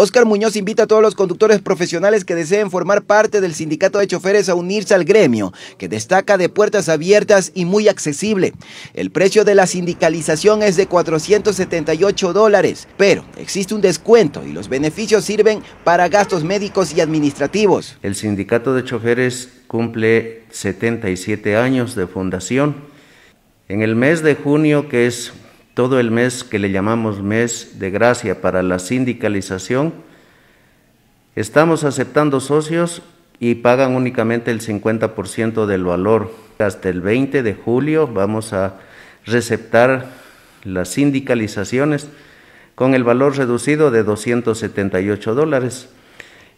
Oscar Muñoz invita a todos los conductores profesionales que deseen formar parte del sindicato de choferes a unirse al gremio, que destaca de puertas abiertas y muy accesible. El precio de la sindicalización es de 478 dólares, pero existe un descuento y los beneficios sirven para gastos médicos y administrativos. El sindicato de choferes cumple 77 años de fundación. En el mes de junio, que es todo el mes que le llamamos mes de gracia para la sindicalización, estamos aceptando socios y pagan únicamente el 50% del valor. Hasta el 20 de julio vamos a receptar las sindicalizaciones con el valor reducido de 278 dólares.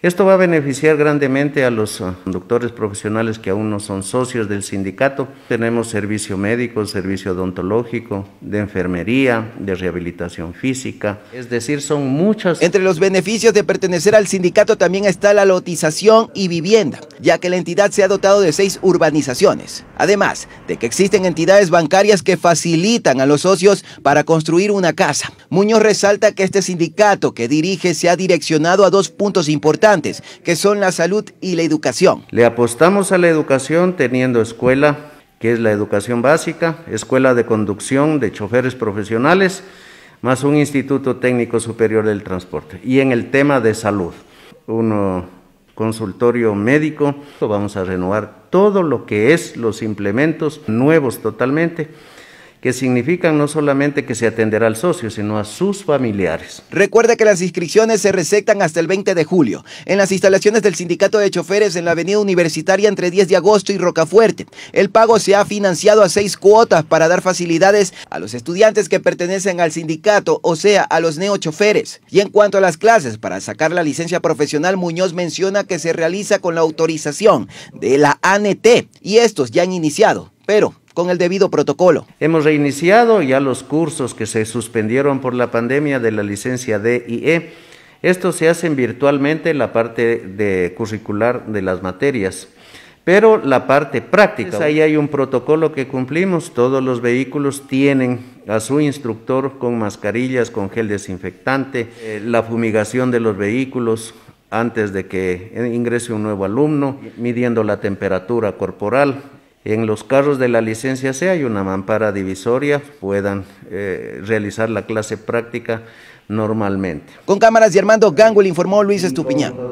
Esto va a beneficiar grandemente a los conductores profesionales que aún no son socios del sindicato. Tenemos servicio médico, servicio odontológico, de enfermería, de rehabilitación física. Es decir, son muchas. Entre los beneficios de pertenecer al sindicato también está la lotización y vivienda ya que la entidad se ha dotado de seis urbanizaciones, además de que existen entidades bancarias que facilitan a los socios para construir una casa. Muñoz resalta que este sindicato que dirige se ha direccionado a dos puntos importantes, que son la salud y la educación. Le apostamos a la educación teniendo escuela, que es la educación básica, escuela de conducción de choferes profesionales, más un Instituto Técnico Superior del Transporte. Y en el tema de salud, uno consultorio médico, vamos a renovar todo lo que es los implementos nuevos totalmente que significan no solamente que se atenderá al socio, sino a sus familiares. Recuerda que las inscripciones se receptan hasta el 20 de julio en las instalaciones del Sindicato de Choferes en la Avenida Universitaria entre 10 de agosto y Rocafuerte. El pago se ha financiado a seis cuotas para dar facilidades a los estudiantes que pertenecen al sindicato, o sea, a los neochoferes. Y en cuanto a las clases, para sacar la licencia profesional, Muñoz menciona que se realiza con la autorización de la ANT y estos ya han iniciado pero con el debido protocolo. Hemos reiniciado ya los cursos que se suspendieron por la pandemia de la licencia D y E. Estos se hacen virtualmente en la parte de curricular de las materias. Pero la parte práctica, ahí hay un protocolo que cumplimos, todos los vehículos tienen a su instructor con mascarillas, con gel desinfectante, eh, la fumigación de los vehículos antes de que ingrese un nuevo alumno, midiendo la temperatura corporal, en los carros de la licencia C hay una mampara divisoria, puedan eh, realizar la clase práctica normalmente. Con cámaras y Armando Gangul informó Luis Estupiñán.